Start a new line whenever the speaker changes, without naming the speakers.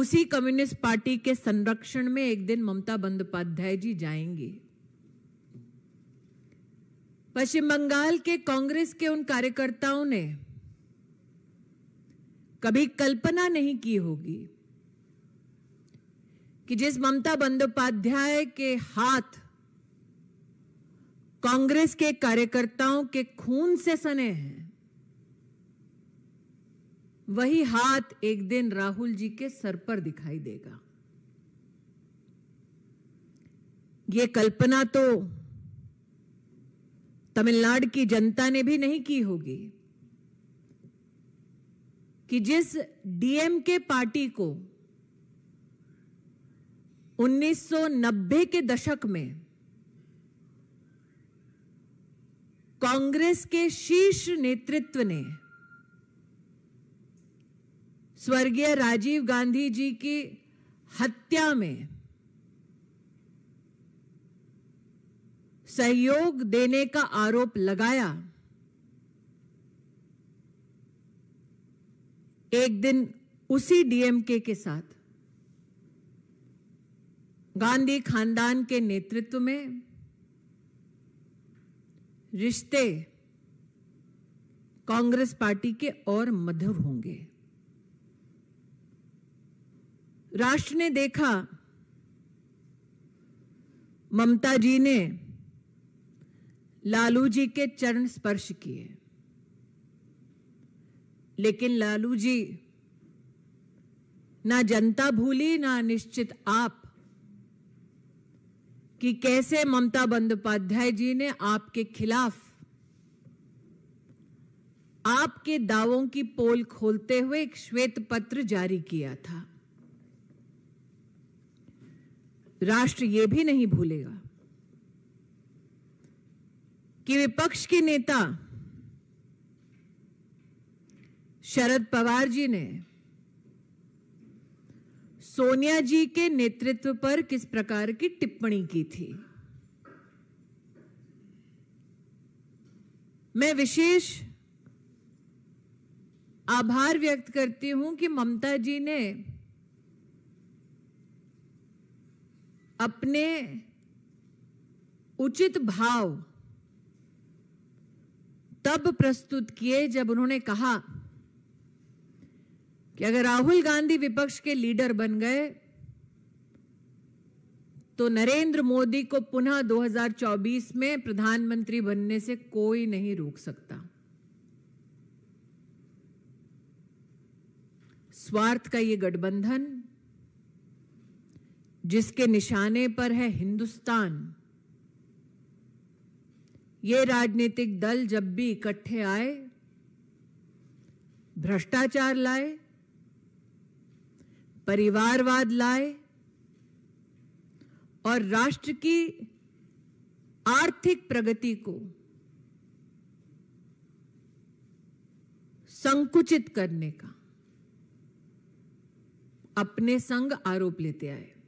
उसी communist party के संरक्षण में एक दिन ममता बंदोपाध्याय जी जाएंगे पश्चिम बंगाल के कांग्रेस के उन कार्यकर्ताओं ने कभी कल्पना नहीं की होगी कि जिस ममता बंदोपाध्याय के हाथ कांग्रेस के कार्यकर्ताओं के खून से सने हैं वही हाथ एक दिन राहुल जी के सर पर दिखाई देगा ये कल्पना तो तमिलनाडु की जनता ने भी नहीं की होगी कि जिस डीएम के पार्टी को 1990 के दशक में कांग्रेस के शीर्ष नेतृत्व ने स्वर्गीय राजीव गांधी जी की हत्या में सहयोग देने का आरोप लगाया एक दिन उसी डीएमके के साथ गांधी खानदान के नेतृत्व में रिश्ते कांग्रेस पार्टी के और मधुर होंगे राष्ट्र ने देखा ममता जी ने लालू जी के चरण स्पर्श किए लेकिन लालू जी ना जनता भूली ना निश्चित आप कि कैसे ममता बंदोपाध्याय जी ने आपके खिलाफ आपके दावों की पोल खोलते हुए एक श्वेत पत्र जारी किया था राष्ट्र ये भी नहीं भूलेगा कि विपक्ष के नेता शरद पवार जी ने सोनिया जी के नेतृत्व पर किस प्रकार की टिप्पणी की थी मैं विशेष आभार व्यक्त करती हूं कि ममता जी ने अपने उचित भाव तब प्रस्तुत किए जब उन्होंने कहा कि अगर राहुल गांधी विपक्ष के लीडर बन गए तो नरेंद्र मोदी को पुनः 2024 में प्रधानमंत्री बनने से कोई नहीं रोक सकता स्वार्थ का ये गठबंधन जिसके निशाने पर है हिंदुस्तान ये राजनीतिक दल जब भी इकट्ठे आए भ्रष्टाचार लाए परिवारवाद लाए और राष्ट्र की आर्थिक प्रगति को संकुचित करने का अपने संग आरोप लेते आए